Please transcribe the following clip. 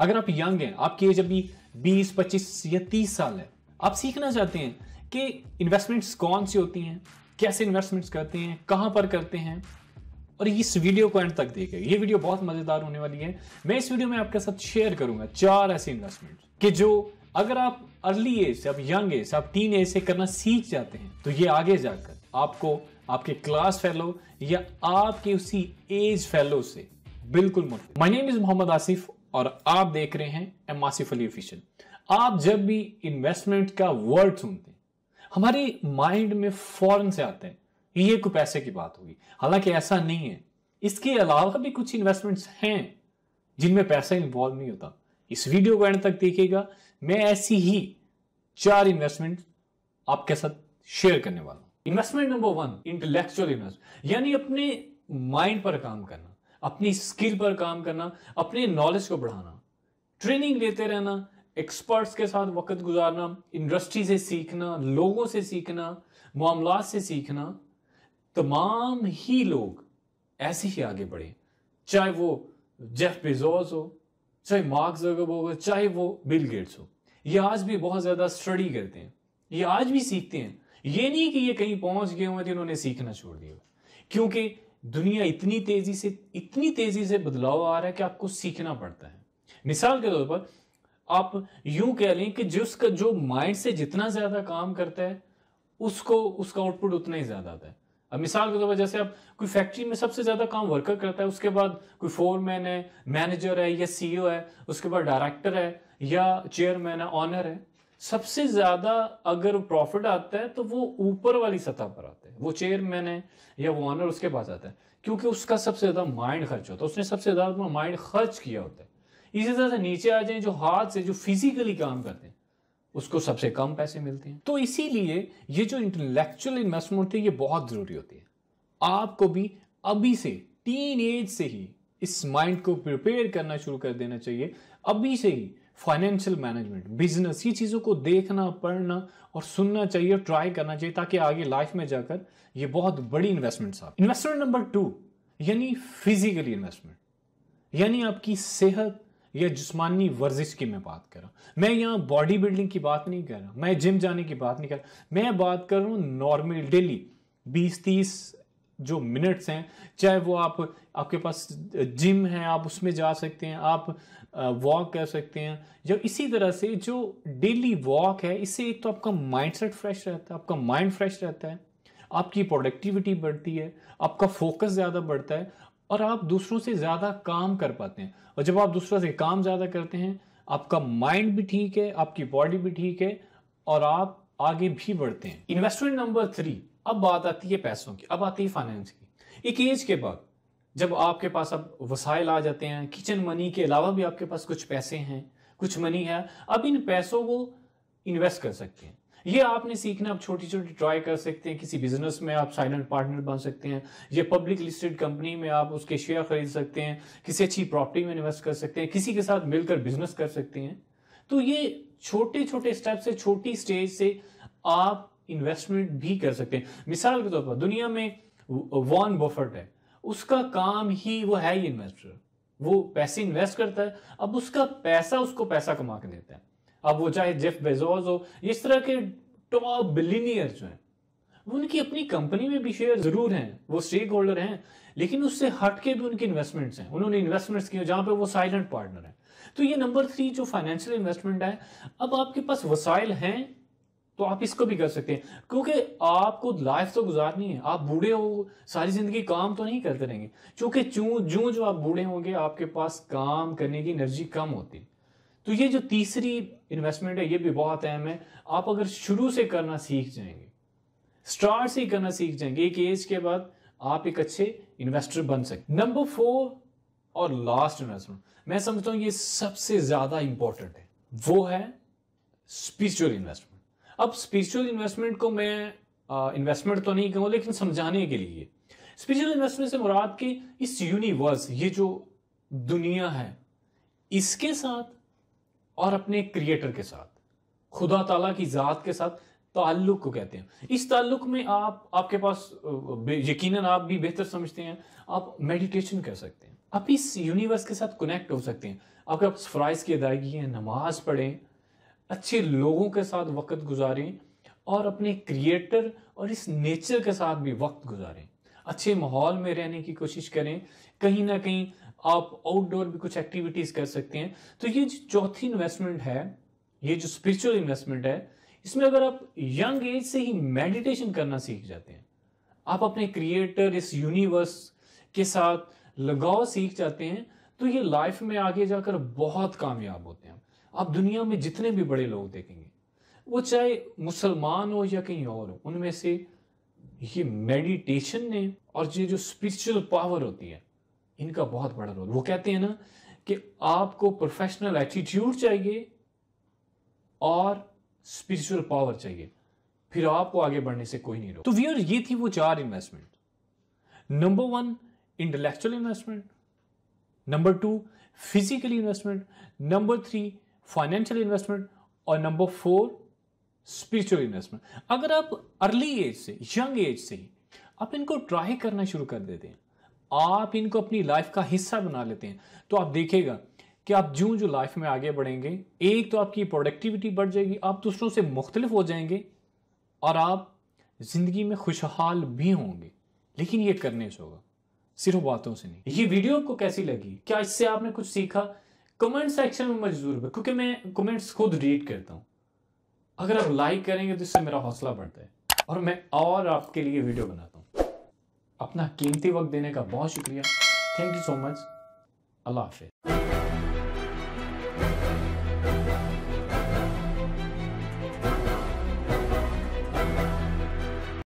अगर आप यंग हैं आपकी एज अभी 20, 25 या 30 साल है आप सीखना चाहते हैं कि इन्वेस्टमेंट्स कौन सी होती हैं कैसे इन्वेस्टमेंट्स करते हैं कहाँ पर करते हैं और इस वीडियो को एंड तक देखें ये वीडियो बहुत मजेदार होने वाली है मैं इस वीडियो में आपके साथ शेयर करूंगा चार ऐसे इन्वेस्टमेंट कि जो अगर आप अर्ली एज से आप यंग एज आप टीन एज से करना सीख जाते हैं तो ये आगे जाकर आपको आपके क्लास फेलो या आपके उसी एज फेलो से बिल्कुल my name is Mohammad Asif और आप देख रहे हैं एमासिफ ऑफिशियल आप जब भी इन्वेस्टमेंट का वर्ड सुनते हैं हमारे माइंड में फॉरन से आते हैं ये कोई पैसे की बात होगी हालांकि ऐसा नहीं है इसके अलावा भी कुछ इन्वेस्टमेंट्स हैं जिनमें पैसा इन्वॉल्व नहीं होता इस वीडियो को एंड तक देखिएगा मैं ऐसी ही चार इन्वेस्टमेंट आपके साथ शेयर करने वाला हूं investment number one intellectual invest यानी अपने माइंड पर काम करना अपनी स्किल पर काम करना अपने नॉलेज को बढ़ाना ट्रेनिंग लेते रहना एक्सपर्ट्स के साथ वक्त गुजारना इंडस्ट्री से सीखना लोगों से सीखना मामला से सीखना तमाम ही लोग ऐसे ही आगे बढ़े चाहे वो जेफ बेजोस हो चाहे मार्क जगब हो चाहे वो बिल गेट्स हो ये आज भी बहुत ज़्यादा स्टडी करते हैं ये आज भी सीखते हैं ये नहीं कि ये कहीं पहुंच गए हुए थे तो उन्होंने सीखना छोड़ दिया क्योंकि दुनिया इतनी तेजी से इतनी तेजी से बदलाव आ रहा है कि आपको सीखना पड़ता है मिसाल के तौर पर आप यूं कह लें कि जिसका जो माइंड से जितना ज्यादा काम करता है उसको उसका आउटपुट उतना ही ज्यादा आता है अब मिसाल के तौर पर जैसे आप कोई फैक्ट्री में सबसे ज्यादा काम वर्कर करता है उसके बाद कोई फोरमैन है मैनेजर है या सीईओ है उसके बाद डायरेक्टर है या चेयरमैन है ऑनर है सबसे ज्यादा अगर प्रॉफिट आता है तो वो ऊपर वाली सतह पर आता है वो चेयरमैन है या वो ऑनर उसके पास आता है क्योंकि उसका सबसे ज्यादा माइंड खर्च होता है उसने सबसे ज्यादा अपना माइंड खर्च किया होता है इसी तरह से नीचे आ जाए जो हाथ से जो फिजिकली काम करते हैं उसको सबसे कम पैसे मिलते हैं तो इसीलिए ये जो इंटेलेक्चुअल इन्वेस्टमेंट होती है ये बहुत जरूरी होती है आपको भी अभी से टीन एज से ही इस माइंड को प्रिपेयर करना शुरू कर देना चाहिए अभी से ही फाइनेंशियल मैनेजमेंट बिजनेस ये चीज़ों को देखना पढ़ना और सुनना चाहिए और ट्राई करना चाहिए ताकि आगे लाइफ में जाकर ये बहुत बड़ी इन्वेस्टमेंट्स आप इन्वेस्टमेंट नंबर टू यानी फिजिकली इन्वेस्टमेंट यानी आपकी सेहत या जिसमानी वर्जिश की मैं बात कर रहा हूँ मैं यहाँ बॉडी बिल्डिंग की बात नहीं कर रहा मैं जिम जाने की बात नहीं कर रहा मैं बात कर रहा हूँ नॉर्मल डेली बीस तीस जो मिनट्स हैं चाहे वो आप आपके पास जिम है आप उसमें जा सकते हैं आप वॉक कर सकते हैं जब इसी तरह से जो डेली वॉक है इससे एक तो आपका माइंडसेट फ्रेश रहता है आपका माइंड फ्रेश रहता है आपकी प्रोडक्टिविटी बढ़ती है आपका फोकस ज़्यादा बढ़ता है और आप दूसरों से ज़्यादा काम कर पाते हैं और जब आप दूसरों से काम ज़्यादा करते हैं आपका माइंड भी ठीक है आपकी बॉडी भी ठीक है और आप आगे भी बढ़ते हैं इन्वेस्टमेंट नंबर थ्री अब बात आती है पैसों की अब आती है फाइनेंस की एक एज के बाद जब आपके पास अब वसाइल आ जाते हैं किचन मनी के अलावा भी आपके पास कुछ पैसे हैं कुछ मनी है अब इन पैसों को इन्वेस्ट कर सकते हैं ये आपने सीखना आप छोटी छोटी ट्राई कर सकते हैं किसी बिजनेस में आप साइलेंट पार्टनर बन सकते हैं ये पब्लिक लिस्टेड कंपनी में आप उसके शेयर खरीद सकते हैं किसी अच्छी प्रॉपर्टी में इन्वेस्ट कर सकते हैं किसी के साथ मिलकर बिजनेस कर सकते हैं तो ये छोटे छोटे स्टेप से छोटी स्टेज से आप इन्वेस्टमेंट भी कर सकते हैं मिसाल के तौर पर दुनिया में वॉन बोफर्ट है उसका काम ही वो है ही इन्वेस्टर वो पैसे इन्वेस्ट करता है अब उसका पैसा उसको पैसा कमा के देता है अब वो चाहे जेफ बेजोज हो इस तरह के टॉप बिलीनियर जो हैं उनकी अपनी कंपनी में भी शेयर जरूर हैं वो स्टेक होल्डर हैं लेकिन उससे हट के भी उनके इन्वेस्टमेंट्स हैं उन्होंने इन्वेस्टमेंट्स किए जहां पे वो साइलेंट पार्टनर हैं तो ये नंबर थ्री जो फाइनेंशियल इन्वेस्टमेंट है अब आपके पास वसाइल हैं तो आप इसको भी कर सकते हैं क्योंकि आपको लाइफ तो गुजारनी है आप बूढ़े हो सारी जिंदगी काम तो नहीं करते रहेंगे क्योंकि चूं जूं जो आप बूढ़े होंगे आपके पास काम करने की एनर्जी कम होती है तो ये जो तीसरी इन्वेस्टमेंट है ये भी बहुत अहम है आप अगर शुरू से करना सीख जाएंगे स्टार्ट से ही करना सीख जाएंगे एक एज के बाद आप एक अच्छे इन्वेस्टर बन सकते नंबर फोर और लास्ट इन्वेस्टमेंट मैं समझता हूं ये सबसे ज्यादा इंपॉर्टेंट है वो है स्पिरिचुअल इन्वेस्टमेंट अब स्पिरिचुअल इन्वेस्टमेंट को मैं इन्वेस्टमेंट तो नहीं कहूँ लेकिन समझाने के लिए स्पिरिचुअल इन्वेस्टमेंट से मुराद के इस यूनिवर्स ये जो दुनिया है इसके साथ और अपने क्रिएटर के साथ खुदा ताला की ज़ात के साथ ताल्लुक को कहते हैं इस ताल्लुक में आप आपके पास यकीनन आप भी बेहतर समझते हैं आप मेडिटेशन कर सकते हैं आप इस यूनिवर्स के साथ कनेक्ट हो सकते हैं आपके आप फ्राइज की अदायगी है नमाज पढ़ें अच्छे लोगों के साथ वक्त गुजारें और अपने क्रिएटर और इस नेचर के साथ भी वक्त गुजारें अच्छे माहौल में रहने की कोशिश करें कहीं ना कहीं आप आउटडोर भी कुछ एक्टिविटीज़ कर सकते हैं तो ये जो चौथी इन्वेस्टमेंट है ये जो स्पिरिचुअल इन्वेस्टमेंट है इसमें अगर आप यंग एज से ही मेडिटेशन करना सीख जाते हैं आप अपने क्रिएटर इस यूनिवर्स के साथ लगाव सीख जाते हैं तो ये लाइफ में आगे जाकर बहुत कामयाब होते हैं आप दुनिया में जितने भी बड़े लोग देखेंगे वो चाहे मुसलमान हो या कहीं और हो उनमें से ये मेडिटेशन ने और ये जो स्पिरिचुअल पावर होती है इनका बहुत बड़ा रोल वो कहते हैं ना कि आपको प्रोफेशनल एटीट्यूड चाहिए और स्पिरिचुअल पावर चाहिए फिर आपको आगे बढ़ने से कोई नहीं रोक तो व्यूअर ये थी वो चार investment number one intellectual investment number two physical investment number three financial investment और नंबर फोर स्पिरिचुअल इन्वेस्टमेंट अगर आप अर्ली एज से यंग एज से ही आप इनको ट्राई करना शुरू कर देते हैं आप इनको अपनी लाइफ का हिस्सा बना लेते हैं तो आप देखेगा कि आप जो जो लाइफ में आगे बढ़ेंगे एक तो आपकी प्रोडक्टिविटी बढ़ जाएगी आप दूसरों से मुख्तलिफ हो जाएंगे और आप ज़िंदगी में खुशहाल भी होंगे लेकिन ये करने से होगा सिर्फ बातों से नहीं ये वीडियो आपको कैसी लगी क्या इससे आपने कुछ सीखा कमेंट सेक्शन में मजदूर है क्योंकि मैं कमेंट्स खुद रीड करता हूँ अगर आप लाइक करेंगे तो इससे मेरा हौसला बढ़ता है और मैं और आपके लिए वीडियो बनाता हूँ अपना कीमती वक्त देने का बहुत शुक्रिया थैंक यू सो मच अल्लाह हाफि